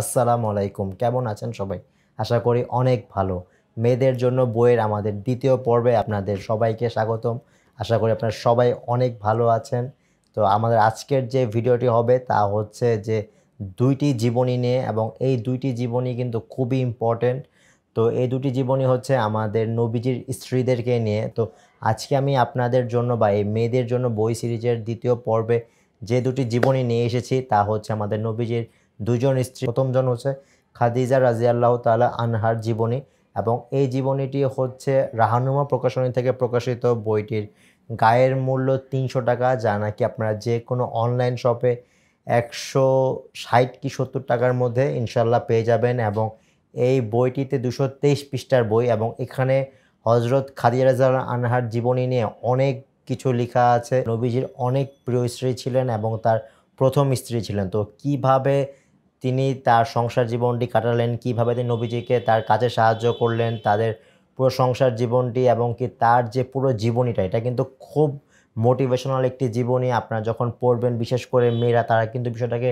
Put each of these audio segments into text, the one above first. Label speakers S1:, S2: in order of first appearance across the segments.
S1: আসসালামু আলাইকুম কেমন আছেন সবাই আশা করি অনেক ভালো মেয়েদের জন্য বইয়ের আমাদের দ্বিতীয় পর্বে আপনাদের সবাইকে স্বাগতম আশা করি আপনারা সবাই অনেক ভালো আছেন তো আমাদের আজকের যে ভিডিওটি হবে তা হচ্ছে যে দুইটি জীবনী নিয়ে এবং এই দুইটি জীবনী কিন্তু খুবই ইম্পর্টেন্ট তো এই দুটি জীবনী হচ্ছে আমাদের নবীজির স্ত্রীদেরকে নিয়ে তো আজকে আমি আপনাদের জন্য বা এই মেয়েদের জন্য বই সিরিজের দ্বিতীয় পর্বে যে দুটি জীবনী নিয়ে এসেছি তা হচ্ছে আমাদের নবীজির দুজন স্ত্রী প্রথমজন হচ্ছে খাদিজা রাজিয়াল্লাহ তালা আনহার জীবনী এবং এই জীবনীটি হচ্ছে রাহানুমা প্রকাশনী থেকে প্রকাশিত বইটির গায়ের মূল্য তিনশো টাকা যা নাকি আপনারা যে কোনো অনলাইন শপে একশো ষাট কি সত্তর টাকার মধ্যে ইনশাল্লাহ পেয়ে যাবেন এবং এই বইটিতে দুশো তেইশ পৃষ্ঠার বই এবং এখানে হজরত খাদিজা রাজা আনহার জীবনী নিয়ে অনেক কিছু লেখা আছে নবীজির অনেক প্রিয় স্ত্রী ছিলেন এবং তার প্রথম স্ত্রী ছিলেন তো কিভাবে তিনি তার সংসার জীবনটি কাটালেন কীভাবে তিনি নবীজিকে তার কাজে সাহায্য করলেন তাদের পুরো সংসার জীবনটি এবং কি তার যে পুরো জীবনীটা এটা কিন্তু খুব মোটিভেশনাল একটি জীবনী আপনারা যখন পড়বেন বিশেষ করে মেয়েরা তারা কিন্তু বিষয়টাকে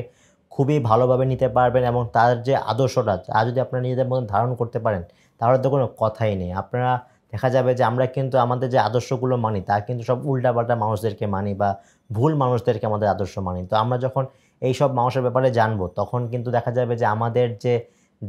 S1: খুবই ভালোভাবে নিতে পারবেন এবং তার যে আদর্শটা তা যদি আপনারা নিজেদের মধ্যে ধারণ করতে পারেন তাহলে তো কোনো কথাই নেই আপনারা দেখা যাবে যে আমরা কিন্তু আমাদের যে আদর্শগুলো মানি তা কিন্তু সব উল্টাপাল্টা মানুষদেরকে মানি বা ভুল মানুষদেরকে আমাদের আদর্শ মানি তো আমরা যখন এই সব মানুষের ব্যাপারে জানবো তখন কিন্তু দেখা যাবে যে আমাদের যে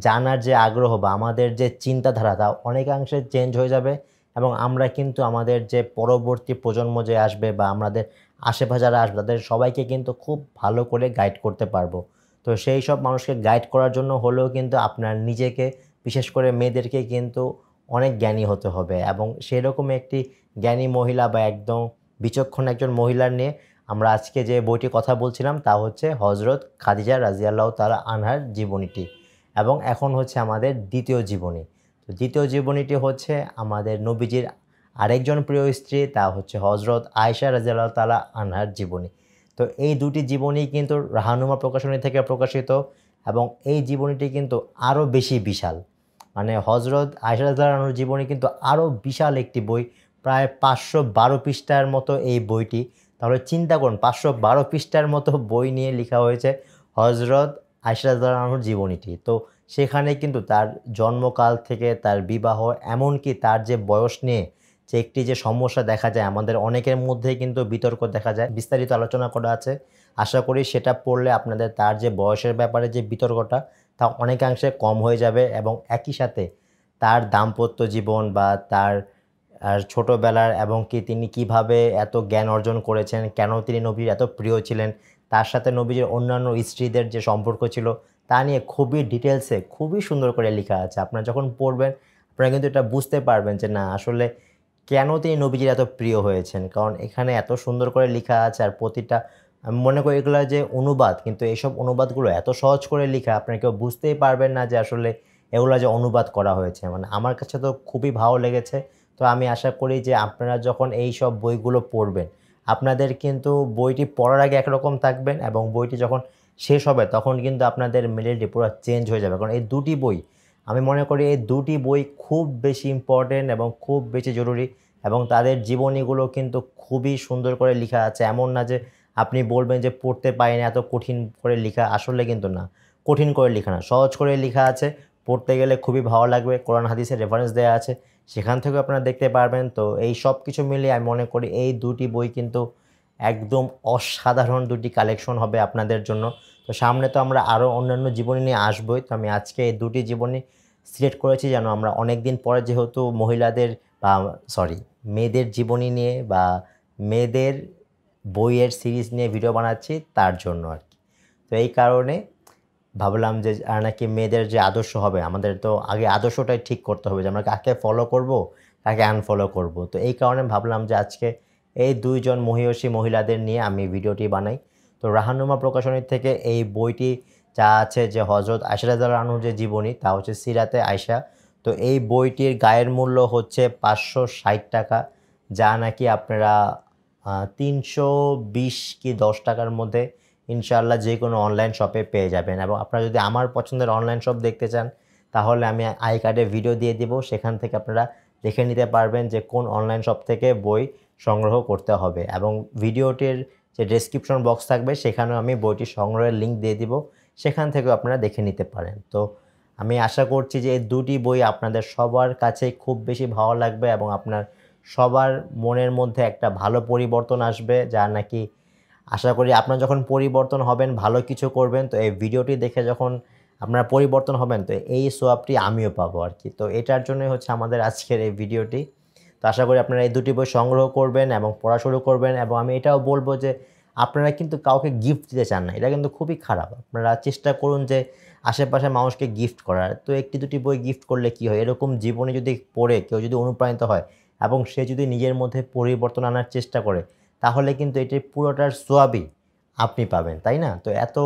S1: জানার যে আগ্রহ বা আমাদের যে চিন্তাধারা তা অনেকাংশে চেঞ্জ হয়ে যাবে এবং আমরা কিন্তু আমাদের যে পরবর্তী প্রজন্ম যে আসবে বা আমাদের আশেপাশে যারা আসবে তাদের সবাইকে কিন্তু খুব ভালো করে গাইড করতে পারবো তো সেই সব মানুষকে গাইড করার জন্য হলেও কিন্তু আপনার নিজেকে বিশেষ করে মেয়েদেরকে কিন্তু অনেক জ্ঞানী হতে হবে এবং সেরকম একটি জ্ঞানী মহিলা বা একদম বিচক্ষণ একজন মহিলার নিয়ে আমরা আজকে যে বইটি কথা বলছিলাম তা হচ্ছে হজরত খাদিজা রাজিয়াল্লাহ তালা আনহার জীবনীটি এবং এখন হচ্ছে আমাদের দ্বিতীয় জীবনী তো দ্বিতীয় জীবনীটি হচ্ছে আমাদের নবীজির আরেকজন প্রিয় স্ত্রী তা হচ্ছে হজরত আয়সা রাজিয়াল তালা আনহার জীবনী তো এই দুটি জীবনী কিন্তু রাহানুমা প্রকাশনী থেকে প্রকাশিত এবং এই জীবনীটি কিন্তু আরও বেশি বিশাল মানে হজরত আয়সা রাজিয়াল আনহার জীবনী কিন্তু আরও বিশাল একটি বই প্রায় পাঁচশো বারো পৃষ্ঠার মতো এই বইটি তাহলে চিন্তা করুন পাঁচশো বারো পৃষ্ঠার মতো বই নিয়ে লেখা হয়েছে হজরত আশরাজুর জীবনীটি তো সেখানে কিন্তু তার জন্মকাল থেকে তার বিবাহ এমনকি তার যে বয়স নিয়ে যে একটি যে সমস্যা দেখা যায় আমাদের অনেকের মধ্যে কিন্তু বিতর্ক দেখা যায় বিস্তারিত আলোচনা করা আছে আশা করি সেটা পড়লে আপনাদের তার যে বয়সের ব্যাপারে যে বিতর্কটা তা অনেকাংশে কম হয়ে যাবে এবং একই সাথে তার দাম্পত্য জীবন বা তার আর ছোটোবেলার এবং কি তিনি কিভাবে এত জ্ঞান অর্জন করেছেন কেন তিনি নবীর এত প্রিয় ছিলেন তার সাথে নবীজির অন্যান্য স্ত্রীদের যে সম্পর্ক ছিল তা নিয়ে খুবই ডিটেলসে খুবই সুন্দর করে লেখা আছে আপনারা যখন পড়বেন আপনারা কিন্তু এটা বুঝতে পারবেন যে না আসলে কেন তিনি নবীজির এত প্রিয় হয়েছেন কারণ এখানে এত সুন্দর করে লেখা আছে আর প্রতিটা আমি মনে করি এগুলো যে অনুবাদ কিন্তু এইসব অনুবাদগুলো এত সহজ করে লেখা আপনারা কেউ বুঝতেই পারবেন না যে আসলে এগুলো যে অনুবাদ করা হয়েছে মানে আমার কাছে তো খুবই ভালো লেগেছে তো আমি আশা করি যে আপনারা যখন এই সব বইগুলো পড়বেন আপনাদের কিন্তু বইটি পড়ার আগে একরকম থাকবেন এবং বইটি যখন শেষ হবে তখন কিন্তু আপনাদের মেন্টালিটি পুরো চেঞ্জ হয়ে যাবে কারণ এই দুটি বই আমি মনে করি এই দুটি বই খুব বেশি ইম্পর্টেন্ট এবং খুব বেশি জরুরি এবং তাদের জীবনীগুলো কিন্তু খুবই সুন্দর করে লেখা আছে এমন না যে আপনি বলবেন যে পড়তে পারি না এত কঠিন করে লেখা আসলে কিন্তু না কঠিন করে লেখা না সহজ করে লেখা আছে পড়তে গেলে খুবই ভালো লাগবে কোরআন হাদিসের রেফারেন্স দেওয়া আছে সেখান থেকেও আপনারা দেখতে পারবেন তো এই সব কিছু মিলিয়ে আমি মনে করি এই দুটি বই কিন্তু একদম অসাধারণ দুটি কালেকশন হবে আপনাদের জন্য তো সামনে তো আমরা আরও অন্যান্য জীবনী নিয়ে আসবই তো আমি আজকে এই দুটি জীবনী সিলেক্ট করেছি যেন আমরা অনেক দিন পরে যেহেতু মহিলাদের বা সরি মেয়েদের জীবনী নিয়ে বা মেয়েদের বইয়ের সিরিজ নিয়ে ভিডিও বানাচ্ছি তার জন্য আর কি তো এই কারণে ভাবলাম যে নাকি মেয়েদের যে আদর্শ হবে আমাদের তো আগে আদর্শটাই ঠিক করতে হবে যে আমরা কাকে ফলো করব কাকে আনফলো করব তো এই কারণে ভাবলাম যে আজকে এই দুইজন মহিয়সী মহিলাদের নিয়ে আমি ভিডিওটি বানাই তো রাহানুমা প্রকাশনীর থেকে এই বইটি যা আছে যে হজরত আশরাজাল রানুর যে জীবনী তা হচ্ছে সিরাতে আয়সা তো এই বইটির গায়ের মূল্য হচ্ছে পাঁচশো ষাট টাকা যা নাকি আপনারা তিনশো বিশ কি দশ টাকার মধ্যে ইনশাআল্লাহ যে কোনো অনলাইন শপে পেয়ে যাবেন এবং আপনারা যদি আমার পছন্দের অনলাইন শপ দেখতে চান তাহলে আমি আই কার্ডে ভিডিও দিয়ে দিব সেখান থেকে আপনারা দেখে নিতে পারবেন যে কোন অনলাইন শপ থেকে বই সংগ্রহ করতে হবে এবং ভিডিওটির যে ডেসক্রিপশন বক্স থাকবে সেখানেও আমি বইটি সংগ্রহের লিঙ্ক দিয়ে দিব সেখান থেকেও আপনারা দেখে নিতে পারেন তো আমি আশা করছি যে এই দুটি বই আপনাদের সবার কাছে খুব বেশি ভালো লাগবে এবং আপনার সবার মনের মধ্যে একটা ভালো পরিবর্তন আসবে যা নাকি আশা করি আপনার যখন পরিবর্তন হবেন ভালো কিছু করবেন তো এই ভিডিওটি দেখে যখন আপনারা পরিবর্তন হবেন তো এই সোয়াবটি আমিও পাবো আর কি তো এটার জন্যই হচ্ছে আমাদের আজকের এই ভিডিওটি তো আশা করি আপনারা এই দুটি বই সংগ্রহ করবেন এবং পড়া শুরু করবেন এবং আমি এটাও বলবো যে আপনারা কিন্তু কাউকে গিফট দিতে চান না এটা কিন্তু খুবই খারাপ আপনারা চেষ্টা করুন যে আশেপাশে মানুষকে গিফট করার তো একটি দুটি বই গিফট করলে কি হয় এরকম জীবনে যদি পড়ে কেউ যদি অনুপ্রাণিত হয় এবং সে যদি নিজের মধ্যে পরিবর্তন আনার চেষ্টা করে তাহলে কিন্তু এটির পুরোটার সোয়াবই আপনি পাবেন তাই না তো এত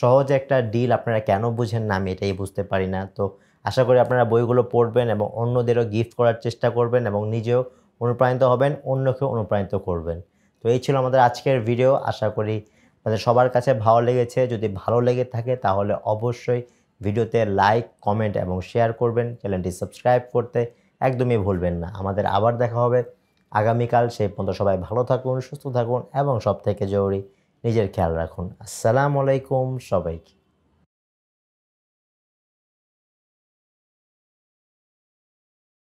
S1: সহজ একটা ডিল আপনারা কেন বুঝেন না আমি এটাই বুঝতে পারি না তো আশা করি আপনারা বইগুলো পড়বেন এবং অন্যদেরও গিফট করার চেষ্টা করবেন এবং নিজেও অনুপ্রাণিত হবেন অন্যকেও অনুপ্রাণিত করবেন তো এই ছিল আমাদের আজকের ভিডিও আশা করি আপনাদের সবার কাছে ভালো লেগেছে যদি ভালো লেগে থাকে তাহলে অবশ্যই ভিডিওতে লাইক কমেন্ট এবং শেয়ার করবেন চ্যানেলটি সাবস্ক্রাইব করতে একদমই ভুলবেন না আমাদের আবার দেখা হবে আগামীকাল সেই পর্যন্ত সবাই ভালো থাকুন সুস্থ থাকুন এবং সব থেকে জরুরি নিজের খেয়াল রাখুন আসসালামু আলাইকুম সবাইকে